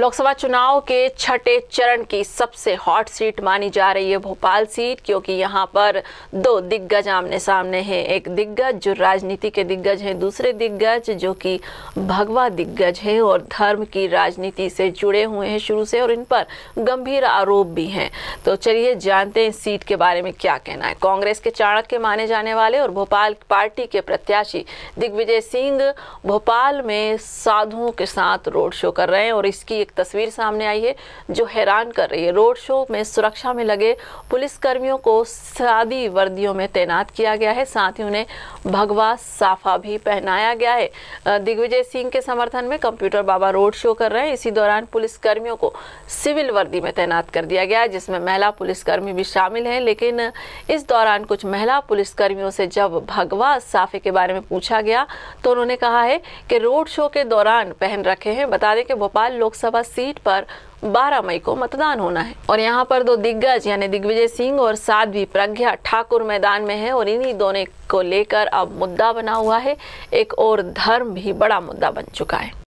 लोकसभा चुनाव के छठे चरण की सबसे हॉट सीट मानी जा रही है भोपाल सीट क्योंकि यहाँ पर दो दिग्गज आमने सामने हैं एक दिग्गज जो राजनीति के दिग्गज हैं दूसरे दिग्गज जो कि भगवा दिग्गज हैं और धर्म की राजनीति से जुड़े हुए हैं शुरू से और इन पर गंभीर आरोप भी हैं तो चलिए जानते हैं सीट के बारे में क्या कहना है कांग्रेस के चाणक्य माने जाने वाले और भोपाल पार्टी के प्रत्याशी दिग्विजय सिंह भोपाल में साधुओं के साथ रोड शो कर रहे हैं और इसकी एक तस्वीर सामने आई है जो हैरान कर रही है रोड शो में सुरक्षा में लगे पुलिसकर्मियों को सादी वर्दियों में तैनात किया गया है साथ ही उन्हें भगवा साफा भी पहनाया गया है दिग्विजय सिंह के समर्थन में कंप्यूटर बाबा रोड शो कर रहे हैं इसी दौरान पुलिसकर्मियों को सिविल वर्दी में तैनात कर दिया गया जिसमें महिला पुलिसकर्मी भी शामिल हैं लेकिन इस दौरान कुछ महिला पुलिसकर्मियों से जब भगवा साफे के बारे में पूछा गया तो उन्होंने कहा है कि रोड शो के दौरान पहन रखे हैं बता दें कि भोपाल लोकसभा लोकसभा सीट पर 12 मई को मतदान होना है और यहाँ पर दो दिग्गज यानी दिग्विजय सिंह और साध्वी प्रज्ञा ठाकुर मैदान में है और इन्हीं दोनों को लेकर अब मुद्दा बना हुआ है एक और धर्म भी बड़ा मुद्दा बन चुका है